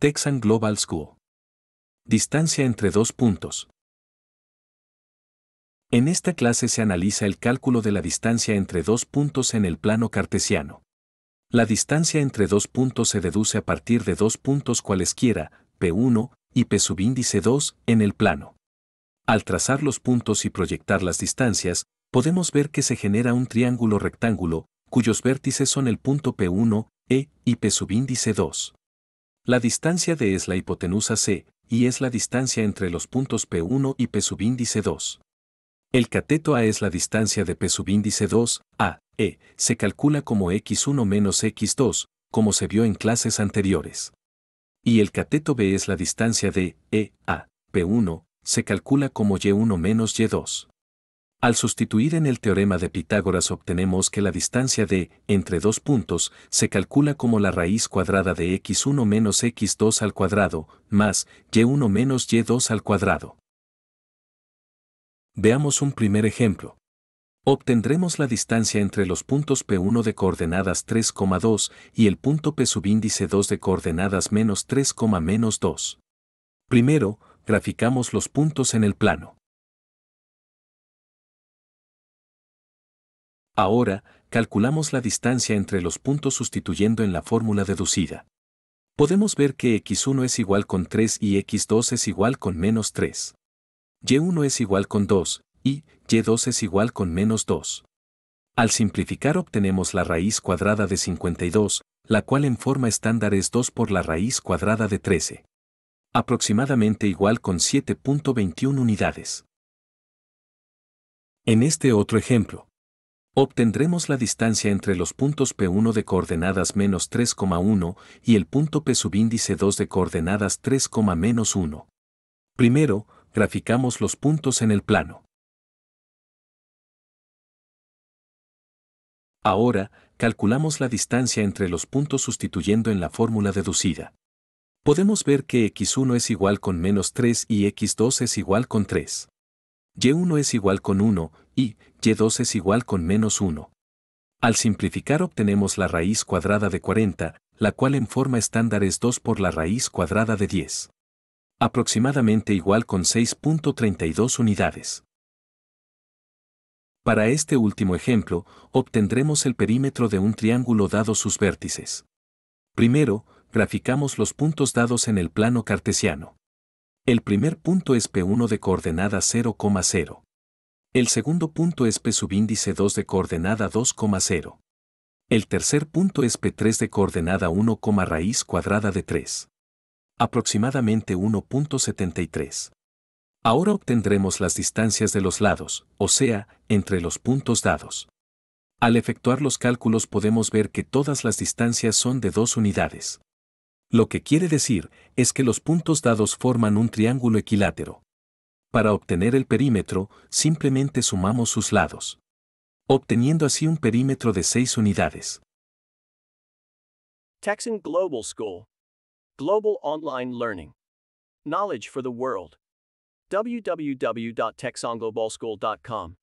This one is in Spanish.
Texan Global School. Distancia entre dos puntos. En esta clase se analiza el cálculo de la distancia entre dos puntos en el plano cartesiano. La distancia entre dos puntos se deduce a partir de dos puntos cualesquiera, P1 y P subíndice 2, en el plano. Al trazar los puntos y proyectar las distancias, podemos ver que se genera un triángulo rectángulo, cuyos vértices son el punto P1, E y P subíndice 2. La distancia de es la hipotenusa C, y es la distancia entre los puntos P1 y P subíndice 2. El cateto A es la distancia de P subíndice 2, A, E, se calcula como X1 menos X2, como se vio en clases anteriores. Y el cateto B es la distancia de E, A, P1, se calcula como Y1 menos Y2. Al sustituir en el teorema de Pitágoras obtenemos que la distancia de entre dos puntos se calcula como la raíz cuadrada de x1 menos x2 al cuadrado más y1 menos y2 al cuadrado. Veamos un primer ejemplo. Obtendremos la distancia entre los puntos P1 de coordenadas 3,2 y el punto P subíndice 2 de coordenadas menos 2. Primero, graficamos los puntos en el plano. Ahora, calculamos la distancia entre los puntos sustituyendo en la fórmula deducida. Podemos ver que x1 es igual con 3 y x2 es igual con menos 3. y1 es igual con 2 y y2 es igual con menos 2. Al simplificar obtenemos la raíz cuadrada de 52, la cual en forma estándar es 2 por la raíz cuadrada de 13. Aproximadamente igual con 7.21 unidades. En este otro ejemplo, obtendremos la distancia entre los puntos P1 de coordenadas menos 3,1 y el punto P subíndice 2 de coordenadas 3,-1. Primero, graficamos los puntos en el plano. Ahora, calculamos la distancia entre los puntos sustituyendo en la fórmula deducida. Podemos ver que x1 es igual con menos 3 y x2 es igual con 3. y1 es igual con 1 y 2 es igual con menos 1. Al simplificar obtenemos la raíz cuadrada de 40, la cual en forma estándar es 2 por la raíz cuadrada de 10. Aproximadamente igual con 6.32 unidades. Para este último ejemplo, obtendremos el perímetro de un triángulo dado sus vértices. Primero, graficamos los puntos dados en el plano cartesiano. El primer punto es P1 de coordenada 0,0. El segundo punto es P subíndice 2 de coordenada 2,0. El tercer punto es P3 de coordenada 1, raíz cuadrada de 3. Aproximadamente 1.73. Ahora obtendremos las distancias de los lados, o sea, entre los puntos dados. Al efectuar los cálculos podemos ver que todas las distancias son de dos unidades. Lo que quiere decir es que los puntos dados forman un triángulo equilátero, para obtener el perímetro, simplemente sumamos sus lados. Obteniendo así un perímetro de 6 unidades. Texan Global School. Global Online Learning. Knowledge for the World. www.texonglobalschool.com